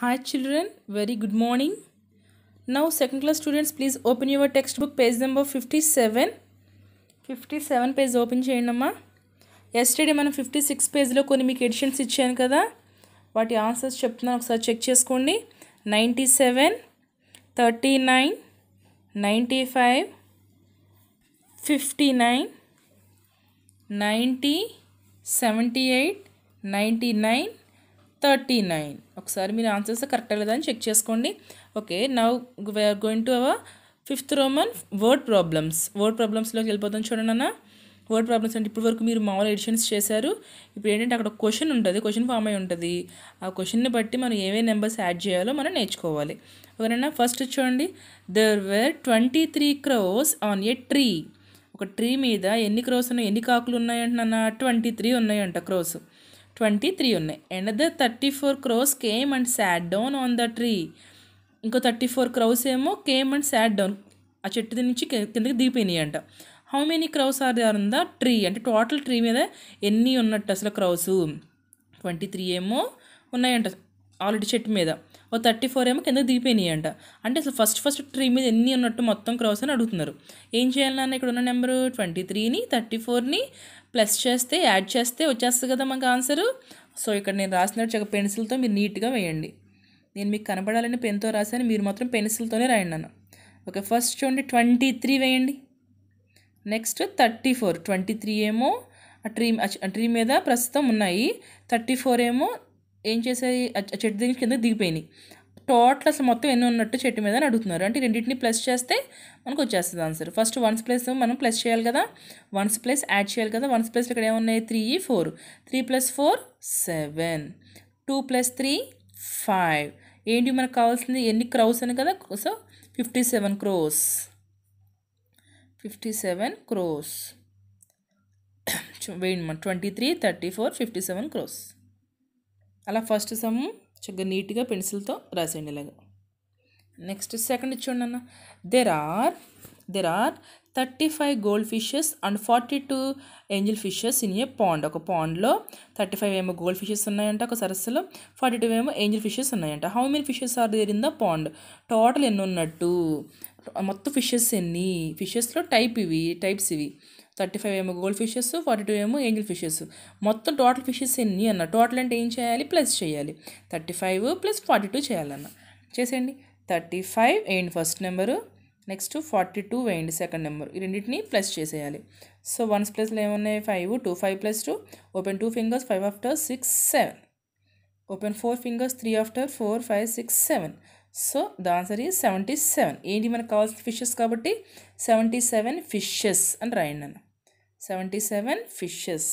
hi children very good morning very second class students second open your text book page number fifty seven fifty seven page open చేయండి అమ్మా yesterday మనం fifty six పేజ్లో కొన్ని మీకు editions ఇచ్చాను కదా వాటి ఆన్సర్స్ చెప్తున్నాను ఒకసారి చెక్ చేసుకోండి ninety seven thirty nine ninety five fifty nine ninety seventy eight ninety nine thirty nine ఒకసారి మీరు ఆన్సర్స్ కరెక్ట్ లేదా అని చెక్ చేసుకోండి okay now we're going to our fifth Roman word problems word ప్రాబ్లమ్స్లోకి వెళ్ళిపోతాం చూడండి అన్న వర్డ్ ప్రాబ్లమ్స్ అంటే ఇప్పుడు వరకు మీరు మామూలు ఎడిషన్స్ చేశారు ఇప్పుడు ఏంటంటే అక్కడ క్వశ్చన్ ఉంటుంది క్వశ్చన్ ఫామ్ అయి ఉంటుంది ఆ క్వశ్చన్ని బట్టి మనం ఏవే నెంబర్స్ యాడ్ చేయాలో మనం నేర్చుకోవాలి ఎవరైనా ఫస్ట్ చూడండి there were twenty three crows on a tree ఒక ట్రీ మీద ఎన్ని క్రోస్ ఉన్నాయి ఎన్ని కాకులు ఉన్నాయంటున్నా ట్వంటీ త్రీ ఉన్నాయంట క్రోస్ ట్వంటీ త్రీ ఉన్నాయి the thirty four crows came and sat down on the tree ఇంకో థర్టీ ఫోర్ క్రౌస్ ఏమో కేమ్ అండ్ శాడ్ డౌన్ ఆ చెట్టు నుంచి కిందకి దిగిపోయినాయి అంట how many crows are there ఉందా ట్రీ అంటే టోటల్ ట్రీ మీద ఎన్ని ఉన్నట్టు అసలు క్రౌస్ ట్వంటీ త్రీ ఏమో ఉన్నాయంట ఆల్రెడీ చెట్టు మీద ఓ థర్టీ ఫోర్ ఏమో కింద దిగిపోయినాయి అంట అంటే అసలు ఫస్ట్ ఫస్ట్ ట్రీ మీద ఎన్ని ఉన్నట్టు మొత్తం క్రాస్ అని అడుగుతున్నారు ఏం చేయాలి నాన్న ఇక్కడ ఉన్న నెంబరు ట్వంటీ త్రీని థర్టీ ఫోర్ని ప్లస్ చేస్తే యాడ్ చేస్తే వచ్చేస్తుంది కదా మాకు ఆన్సరు సో ఇక్కడ నేను రాసినట్టు ఒక పెన్సిల్తో మీరు నీట్గా వేయండి నేను మీకు కనపడాలని పెన్తో రాశాను మీరు మాత్రం పెన్సిల్తోనే రాయండి నన్ను ఓకే ఫస్ట్ చూడండి ట్వంటీ త్రీ వేయండి next thirty four twenty three ఏమో ఆ ట్రీ ట్రీ మీద ప్రస్తుతం ఉన్నాయి థర్టీ ఫోర్ ఏమో ఏం ఆ చెట్టు దిగి కింద దిగిపోయినాయి టోటల్ అసలు మొత్తం ఎన్ని ఉన్నట్టు చెట్టు మీద అని అడుగుతున్నారు అంటే రెండింటిని ప్లస్ చేస్తే మనకు వచ్చేస్తుంది ఆన్సర్ ఫస్ట్ వన్స్ ప్లస్ మనం ప్లస్ చేయాలి కదా వన్స్ ప్లస్ యాడ్ చేయాలి కదా వన్స్ ప్లస్ ఇక్కడ ఏమున్నాయి three four three plus four seven two plus three five ఏంటి మనకు కావాల్సింది ఎన్ని క్రౌస్ అని కదా so fifty seven crows fifty seven crows wait మన twenty three thirty four fifty seven crows అలా ఫస్ట్ సమ్ చక్కగా నీట్గా పెన్సిల్తో రాసేయండి ఇలాగా నెక్స్ట్ సెకండ్ చూడండి అన్న there are there are thirty five gold fishes and forty two angel fishes in a pond ఒక పాండ్లో thirty five ఏమో గోల్డ్ ఫిషెస్ ఉన్నాయంట ఒక సరస్సులో ఫార్టీ టూ ఏమో ఏంజిల్ ఫిషెస్ ఉన్నాయంట how many fishes are there in the pond total ఎన్ని ఉన్నట్టు మొత్తం ఫిషెస్ ఎన్ని ఫిషెస్లో టైప్ ఇవి టైప్స్ ఇవి థర్టీ ఫైవ్ ఏమో గోల్డ్ ఫిషెస్ ఫార్టీ టూ ఏమో ఏంజిల్ ఫిషెస్ మొత్తం టోటల్ ఫిషెస్ ఎన్ని అన్న టోటల్ అంటే ఏం చేయాలి ప్లస్ చేయాలి thirty five plus forty two చేయాలన్న చేసేయండి థర్టీ ఫైవ్ వేయండి first number next forty two వేయండి సెకండ్ నెంబర్ ఈ రెండింటిని ప్లస్ చేసేయాలి సో వన్స్ ప్లస్లో ఏమున్నాయి five two five plus two open two fingers five after six seven open four fingers three after four five six seven so the answer is seventy seven ఏంటి మనకు కావాల్సిన fishes కాబట్టి seventy seven fishes అని రాయండి అన్న seventy seven fishes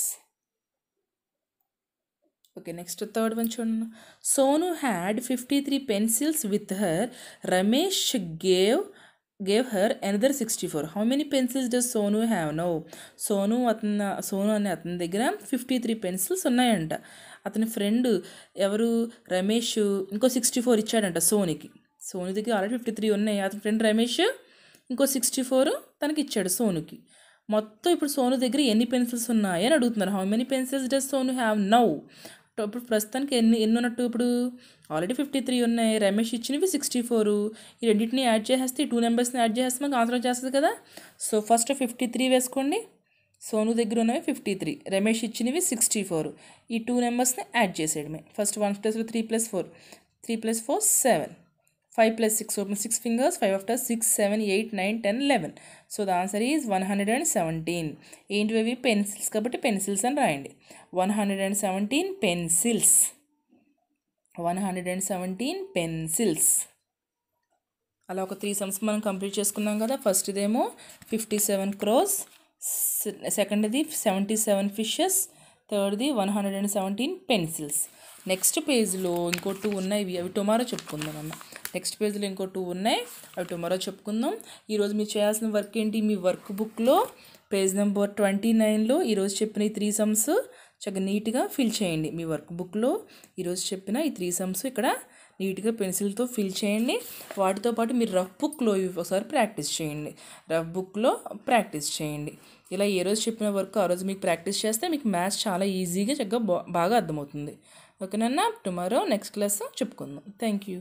okay next third one చూడండి Sonu had fifty three pencils with her Ramesh gave gave her another sixty four how many pencils does Sonu have no Sonu అతను సోను అనే అతని దగ్గర ఫిఫ్టీ త్రీ పెన్సిల్స్ ఉన్నాయంట అతని ఫ్రెండ్ ఎవరు రమేష్ ఇంకో సిక్స్టీ ఫోర్ ఇచ్చాడంట సోనికి సోను దగ్గర ఆల్రెడీ ఫిఫ్టీ త్రీ ఉన్నాయి అతని ఫ్రెండ్ రమేష్ ఇంకో సిక్స్టీ ఫోర్ తనకి ఇచ్చాడు సోనుకి మొత్తం ఇప్పుడు సోను దగ్గర ఎన్ని పెన్సిల్స్ ఉన్నాయి అని అడుగుతున్నారు how many pencils does Sonu have now ఇప్పుడు ప్రస్తుతానికి ఎన్ని ఎన్ని ఉన్నట్టు ఇప్పుడు ఆల్రెడీ ఫిఫ్టీ త్రీ ఉన్నాయి రమేష్ ఇచ్చినవి సిక్స్టీ ఫోర్ ఈ రెండింటిని యాడ్ చేసేస్తే ఈ టూ నెంబర్స్ని యాడ్ చేసేస్తే మనకు ఆన్సర్ చేస్తుంది కదా సో ఫస్ట్ ఫిఫ్టీ త్రీ వేసుకోండి సోను దగ్గర ఉన్నవి ఫిఫ్టీ త్రీ రమేష్ ఇచ్చినవి సిక్స్టీ ఫోర్ ఈ టూ నెంబర్స్ని యాడ్ చేసేయడమే first one plus three plus four three plus four seven 5 plus 6 opens 6 fingers 5 after 6 7 8 9 10 11 so the answer is 117 ఏంటివి పెన్సిల్స్ కాబట్టి పెన్సిల్స్ అని రాయండి 117 పెన్సిల్స్ 117 పెన్సిల్స్ అలా ఒక త్రీ సమ్స్ మనం కంప్లీట్ చేసుకున్నాం కదా ఫస్ట్ ఇదేమో ఫిఫ్టీ సెవెన్ క్రోస్ సెకండ్ది సెవెంటీ సెవెన్ ఫిషెస్ థర్డ్ది one hundred and seventeen pencils next పేజ్లో ఇంకో టూ ఉన్నాయి అవి టుమారో చెప్పుకుందాం అన్న నెక్స్ట్ పేజ్లో ఇంకో టూ ఉన్నాయి అవి టుమారో చెప్పుకుందాం ఈరోజు మీరు చేయాల్సిన వర్క్ ఏంటి మీ వర్క్ బుక్లో పేజ్ నెంబర్ ట్వంటీ నైన్లో ఈరోజు చెప్పిన ఈ త్రీ సమ్స్ చక్కగా నీట్గా ఫిల్ చేయండి మీ వర్క్ బుక్లో ఈరోజు చెప్పిన ఈ త్రీ సమ్స్ ఇక్కడ నీట్గా పెన్సిల్తో ఫిల్ చేయండి వాటితో పాటు మీరు రఫ్ బుక్లో ఇవి ఒకసారి ప్రాక్టీస్ చేయండి రఫ్ బుక్లో ప్రాక్టీస్ చేయండి ఇలా ఏ రోజు చెప్పిన వర్క్ ఆ రోజు మీకు ప్రాక్టీస్ చేస్తే మీకు మ్యాథ్స్ చాలా ఈజీగా చక్కగా బాగా అర్థమవుతుంది ఓకేనన్నా టుమారో నెక్స్ట్ క్లాస్ చెప్పుకుందాం థ్యాంక్ యూ